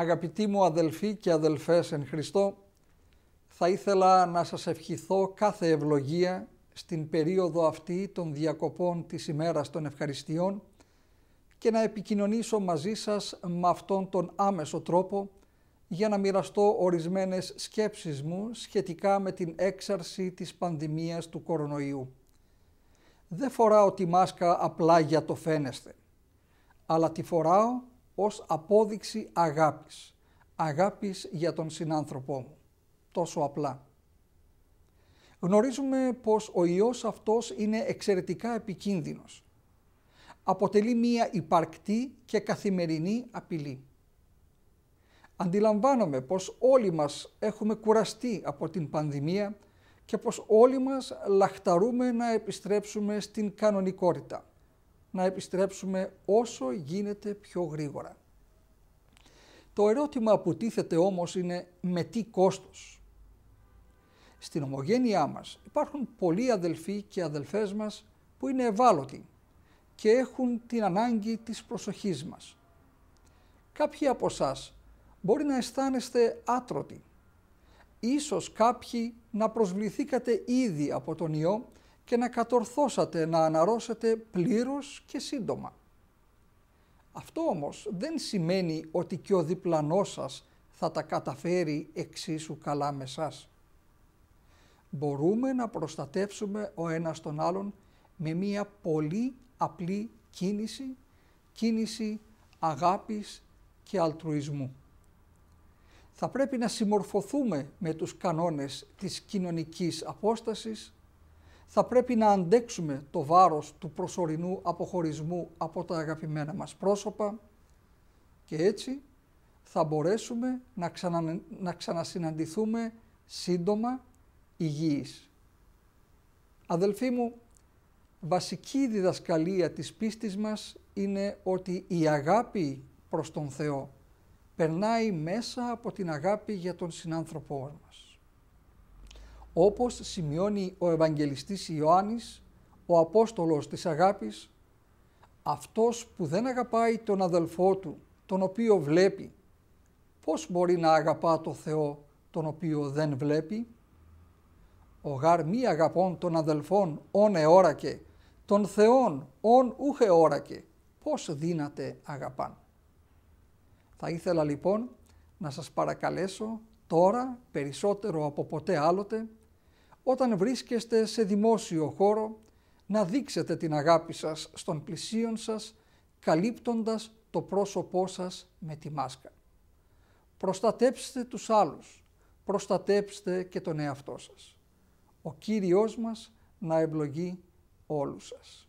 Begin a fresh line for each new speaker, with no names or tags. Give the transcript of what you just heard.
Αγαπητοί μου αδελφοί και αδελφές εν Χριστώ, θα ήθελα να σας ευχηθώ κάθε ευλογία στην περίοδο αυτή των διακοπών της ημέρας των ευχαριστειών και να επικοινωνήσω μαζί σας με αυτόν τον άμεσο τρόπο για να μοιραστώ ορισμένες σκέψεις μου σχετικά με την έξαρση της πανδημίας του κορονοϊού. Δεν φοράω τη μάσκα απλά για το φαίνεστε, αλλά τη φοράω ως απόδειξη αγάπης. Αγάπης για τον συνάνθρωπό μου. Τόσο απλά. Γνωρίζουμε πως ο ιός αυτός είναι εξαιρετικά επικίνδυνος. Αποτελεί μία υπαρκτή και καθημερινή απειλή. Αντιλαμβάνομαι πως όλοι μας έχουμε κουραστεί από την πανδημία και πως όλοι μας λαχταρούμε να επιστρέψουμε στην κανονικότητα να επιστρέψουμε όσο γίνεται πιο γρήγορα. Το ερώτημα που τίθεται όμως είναι με τι κόστος. Στην ομογένειά μας υπάρχουν πολλοί αδελφοί και αδελφές μας που είναι ευάλωτοι και έχουν την ανάγκη της προσοχής μας. Κάποιοι από εσάς μπορεί να αισθάνεστε άτρωτοι. Ίσως κάποιοι να προσβληθήκατε ήδη από τον ιό και να κατορθώσατε να αναρώσετε πλήρως και σύντομα. Αυτό όμως δεν σημαίνει ότι και ο διπλανός σας θα τα καταφέρει εξίσου καλά με σας. Μπορούμε να προστατεύσουμε ο ένας τον άλλον με μία πολύ απλή κίνηση, κίνηση αγάπης και αλτρουισμού. Θα πρέπει να συμμορφωθούμε με τους κανόνες της κοινωνικής απόστασης, θα πρέπει να αντέξουμε το βάρος του προσωρινού αποχωρισμού από τα αγαπημένα μας πρόσωπα και έτσι θα μπορέσουμε να, ξανα, να ξανασυναντηθούμε σύντομα υγιείς. Αδελφοί μου, βασική διδασκαλία της πίστης μας είναι ότι η αγάπη προς τον Θεό περνάει μέσα από την αγάπη για τον συνάνθρωπό μας. Όπως σημειώνει ο Ευαγγελιστής Ιωάννης, ο Απόστολος της Αγάπης, αυτός που δεν αγαπάει τον αδελφό του, τον οποίο βλέπει, πώς μπορεί να αγαπά το Θεό τον οποίο δεν βλέπει. Ο γαρ μη αγαπών των αδελφών όν εώρακε, των Θεών όν ούχε όρακε, πώς δύναται αγαπάν. Θα ήθελα λοιπόν να σας παρακαλέσω τώρα περισσότερο από ποτέ άλλοτε όταν βρίσκεστε σε δημόσιο χώρο να δείξετε την αγάπη σας στον πλησίον σας καλύπτοντας το πρόσωπό σας με τη μάσκα. Προστατέψτε τους άλλους, προστατέψτε και τον εαυτό σας. Ο Κύριος μας να ευλογεί όλους σας.